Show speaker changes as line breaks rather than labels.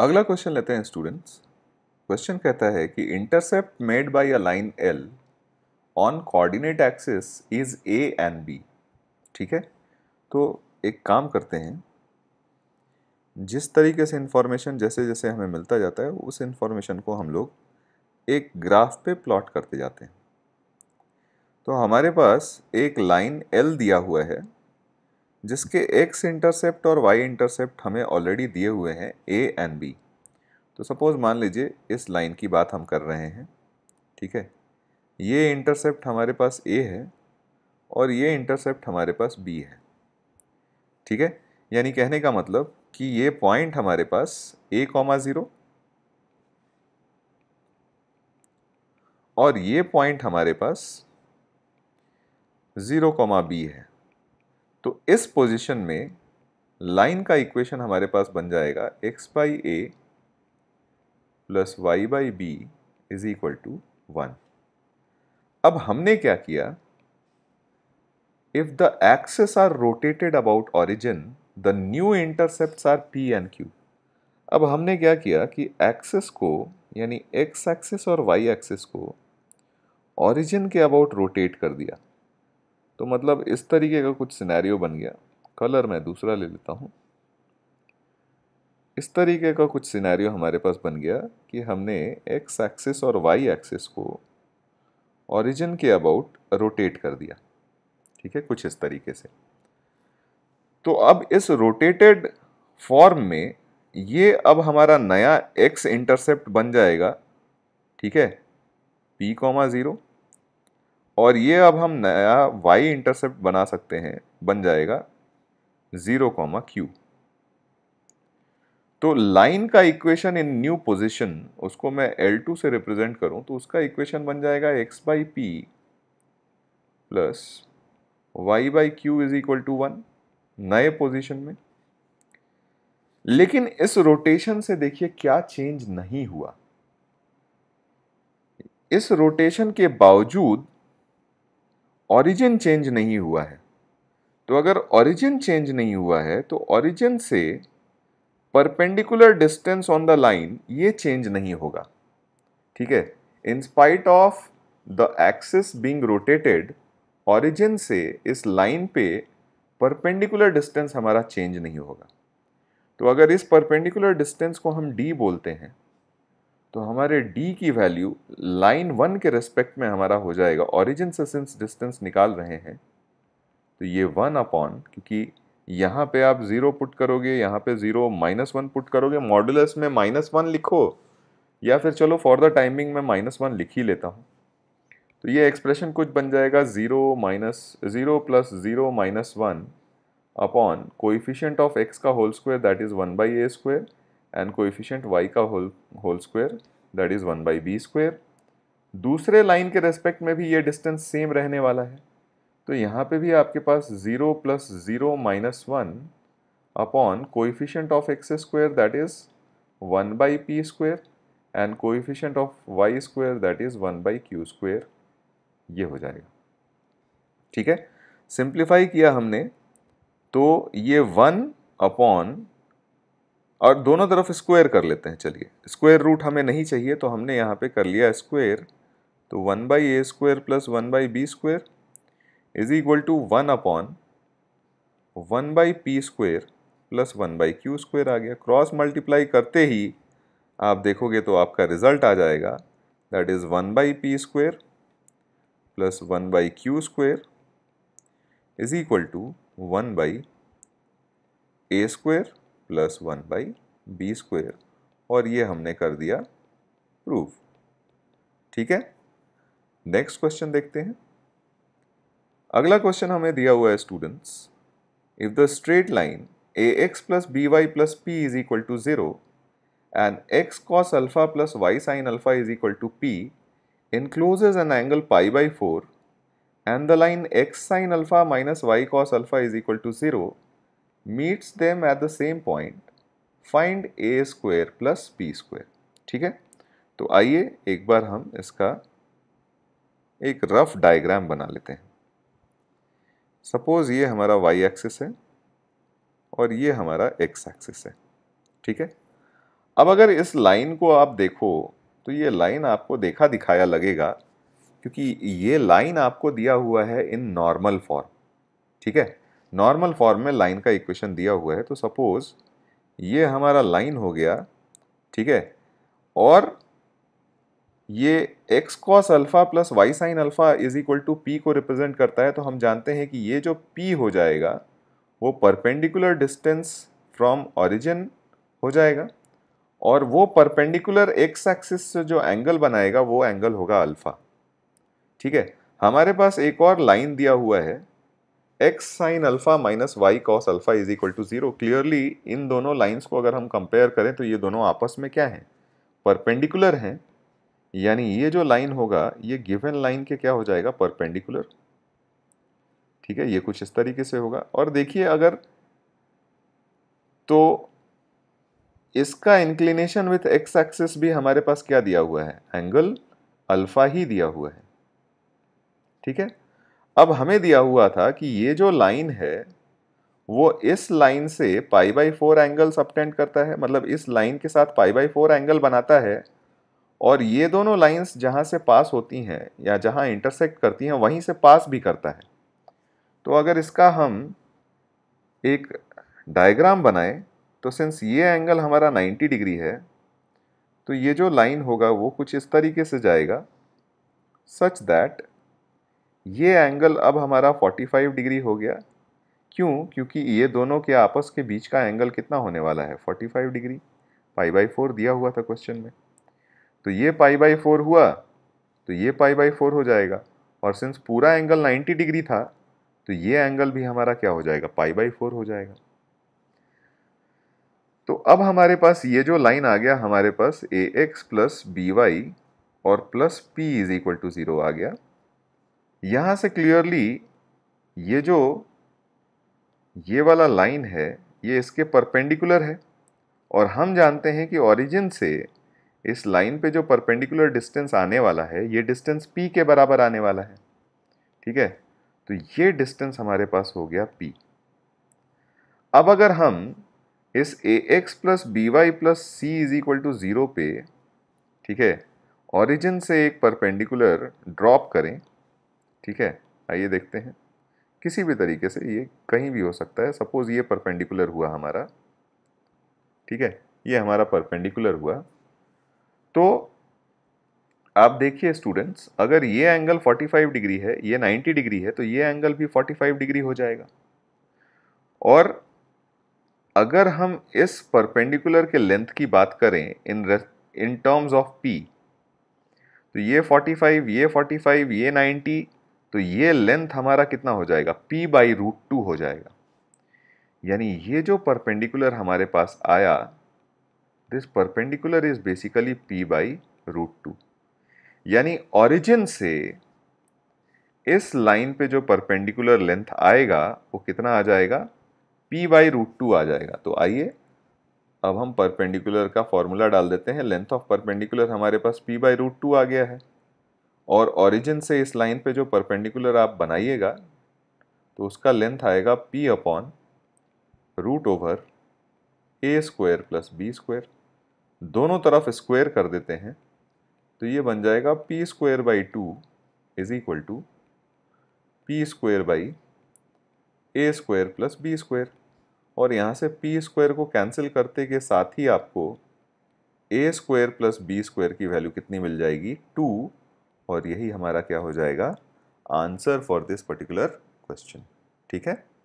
अगला क्वेश्चन लेते हैं स्टूडेंट्स क्वेश्चन कहता है कि intercept made by a line L on coordinate axis is A and B ठीक है तो एक काम करते हैं जिस तरीके से इन्फॉर्मेशन जैसे जैसे हमें मिलता जाता है उस इन्फॉर्मेशन को हम लोग एक ग्राफ पे प्लॉट करते जाते हैं तो हमारे पास एक लाइन एल दिया हुआ है जिसके एक्स इंटरसेप्ट और वाई इंटरसेप्ट हमें ऑलरेडी दिए हुए हैं ए एंड बी तो सपोज़ मान लीजिए इस लाइन की बात हम कर रहे हैं ठीक है ये इंटरसेप्ट हमारे पास ए है और ये इंटरसेप्ट हमारे पास बी है ठीक है यानी कहने का मतलब कि ये पॉइंट हमारे पास ए कॉमा ज़ीरो और ये पॉइंट हमारे पास ज़ीरो कॉमा बी है तो इस पोजीशन में लाइन का इक्वेशन हमारे पास बन जाएगा x by A plus y by B is equal to one अब हमने क्या किया if the axes are rotated about origin the new intercept are P and Q अब हमने क्या किया कि एक्सेस को यानी एक्स एक्सेस और वाई एक्सेस को ऑरिजिन के अबाउट रोटेट कर दिया तो मतलब इस तरीके का कुछ सिनेरियो बन गया कलर मैं दूसरा ले लेता हूँ इस तरीके का कुछ सिनेरियो हमारे पास बन गया कि हमने एक्स एक्सिस और वाई एक्सिस को ओरिजिन के अबाउट रोटेट कर दिया ठीक है कुछ इस तरीके से तो अब इस रोटेटेड फॉर्म में ये अब हमारा नया एक्स इंटरसेप्ट बन जाएगा ठीक है पी कॉमा ज़ीरो और ये अब हम नया वाई इंटरसेप्ट बना सकते हैं बन जाएगा ज़ीरो कॉमा क्यू तो लाइन का इक्वेशन इन न्यू पोजीशन उसको मैं एल टू से रिप्रेजेंट करूं तो उसका इक्वेशन बन जाएगा x by P plus y by Q is equal to one नए पोजीशन में लेकिन इस रोटेशन से देखिए क्या चेंज नहीं हुआ इस रोटेशन के बावजूद ऑरिजिन चेंज नहीं हुआ है तो अगर ऑरिजिन चेंज नहीं हुआ है तो ऑरिजिन से perpendicular distance on the line ये चेंज नहीं होगा ठीक है in spite of the axis being rotated origin से इस लाइन पे परपेंडिकुलर डिस्टेंस हमारा चेंज नहीं होगा तो अगर इस परपेंडिकुलर डिस्टेंस को हम डी बोलते हैं तो हमारे d की वैल्यू लाइन वन के रेस्पेक्ट में हमारा हो जाएगा ओरिजिन से सिंस डिस्टेंस निकाल रहे हैं तो ये वन अपॉन क्योंकि यहाँ पे आप ज़ीरो पुट करोगे यहाँ पे ज़ीरो माइनस वन पुट करोगे मॉडुलस में माइनस वन लिखो या फिर चलो फॉर द टाइमिंग में माइनस वन लिख ही लेता हूँ तो ये एक्सप्रेशन कुछ बन जाएगा zero minus zero plus zero minus one upon coefficient of x का whole square that is one by a square and coefficient y का whole whole square that is one by b square दूसरे line के respect में भी ये distance same रहने वाला है तो यहाँ पे भी आपके पास zero plus zero minus one upon coefficient of x square that is one by p square and coefficient of y square that is one by q square ये हो जाएगा ठीक है सिंप्लीफाई किया हमने तो ये वन अपॉन और दोनों तरफ स्क्वायर कर लेते हैं चलिए स्क्वायर रूट हमें नहीं चाहिए तो हमने यहाँ पे कर लिया स्क्वायर तो one by a square plus one by b square is equal to one upon one by p square plus one by q square आ गया क्रॉस मल्टीप्लाई करते ही आप देखोगे तो आपका रिजल्ट आ जाएगा that is one by p square plus one by q square is equal to one by a square plus one by b square और ये हमने कर दिया प्रूफ ठीक है नेक्स्ट क्वेश्चन देखते हैं अगला क्वेश्चन हमें दिया हुआ है students if the straight line a x plus b y plus p is equal to zero and x cos alpha plus y sine alpha is equal to p encloses an angle pi by four and the line x sine alpha minus y cos alpha is equal to zero meets them at the same point find a square plus b square ठीक है तो आइए एक बार हम इसका एक rough diagram बना लेते हैं सपोज ये हमारा वाई एक्सिस है और ये हमारा एक्स एक्सिस है ठीक है अब अगर इस लाइन को आप देखो तो ये लाइन आपको देखा दिखाया लगेगा क्योंकि ये लाइन आपको दिया हुआ है इन नॉर्मल फॉर्म ठीक है नॉर्मल फॉर्म में लाइन का इक्वेशन दिया हुआ है तो सपोज़ ये हमारा लाइन हो गया ठीक है और ये x cos alpha plus y sine alpha is equal to p को रिप्रेजेंट करता है तो हम जानते हैं कि ये जो पी हो जाएगा वो परपेंडिकुलर डिस्टेंस फ्रॉम ऑरिजिन हो जाएगा और वो परपेंडिकुलर एक्स एक्सिस से जो एंगल बनाएगा वो एंगल होगा अल्फ़ा ठीक है हमारे पास एक और लाइन दिया हुआ है x sine alpha minus y cos alpha is equal to zero clearly इन दोनों लाइंस को अगर हम कंपेयर करें तो ये दोनों आपस में क्या हैं परपेंडिकुलर हैं यानी ये जो लाइन होगा ये गिवन लाइन के क्या हो जाएगा परपेंडिकुलर ठीक है ये कुछ इस तरीके से होगा और देखिए अगर तो इसका इंक्लिनेशन विथ एक्स एक्सिस भी हमारे पास क्या दिया हुआ है एंगल अल्फ़ा ही दिया हुआ है ठीक है अब हमें दिया हुआ था कि ये जो लाइन है वो इस लाइन से pi by four angle subtend करता है मतलब इस लाइन के साथ पाई बाई फोर एंगल बनाता है और ये दोनों लाइंस जहाँ से पास होती हैं या जहाँ इंटरसेक्ट करती हैं वहीं से पास भी करता है तो अगर इसका हम एक डायग्राम बनाएं तो सिंस ये एंगल हमारा 90 डिग्री है तो ये जो लाइन होगा वो कुछ इस तरीके से जाएगा सच दैट ये एंगल अब हमारा 45 डिग्री हो गया क्यों क्योंकि ये दोनों के आपस के बीच का एंगल कितना होने वाला है 45 डिग्री पाई बाई फोर दिया हुआ था क्वेश्चन में तो ये पाई बाई फोर हुआ तो ये पाई बाई फोर हो जाएगा और सिंस पूरा एंगल 90 डिग्री था तो ये एंगल भी हमारा क्या हो जाएगा पाई बाई फोर हो जाएगा तो अब हमारे पास ये जो लाइन आ गया हमारे पास a x plus b y और plus p is equal to zero आ गया यहाँ से क्लियरली ये जो ये वाला लाइन है ये इसके परपेंडिकुलर है और हम जानते हैं कि ओरिजिन से इस लाइन पे जो परपेंडिकुलर डिस्टेंस आने वाला है ये डिस्टेंस पी के बराबर आने वाला है ठीक है तो ये डिस्टेंस हमारे पास हो गया पी अब अगर हम इस a x plus b y plus c is equal to zero पे ठीक है ऑरिजिन से एक परपेंडिकुलर ड्रॉप करें ठीक है आइए देखते हैं किसी भी तरीके से ये कहीं भी हो सकता है सपोज़ ये परपेंडिकुलर हुआ हमारा ठीक है ये हमारा परपेंडिकुलर हुआ तो आप देखिए स्टूडेंट्स अगर ये एंगल 45 डिग्री है ये 90 डिग्री है तो ये एंगल भी 45 डिग्री हो जाएगा और अगर हम इस परपेंडिकुलर के लेंथ की बात करें in in terms of p तो ये 45 ये 45 ये तो ये लेंथ हमारा कितना हो जाएगा p बाई रूट टू हो जाएगा यानी ये जो परपेंडिकुलर हमारे पास आया this perpendicular is basically p by root two यानी ऑरिजिन से इस लाइन पे जो परपेंडिकुलर लेंथ आएगा वो कितना आ जाएगा p बाई रूट टू आ जाएगा तो आइए अब हम परपेंडिकुलर का फॉर्मूला डाल देते हैं लेंथ ऑफ परपेंडिकुलर हमारे पास पी बाई रूट टू आ गया है और ओरिजिन से इस लाइन पे जो परपेंडिकुलर आप बनाइएगा तो उसका लेंथ आएगा p upon root over a square plus b square दोनों तरफ स्क्वायर कर देते हैं तो ये बन जाएगा p square by two is equal to p square by a square plus b square और यहाँ से पी स्क्वायर को कैंसिल करते के साथ ही आपको a square plus b square की वैल्यू कितनी मिल जाएगी टू और यही हमारा क्या हो जाएगा answer for this particular question ठीक है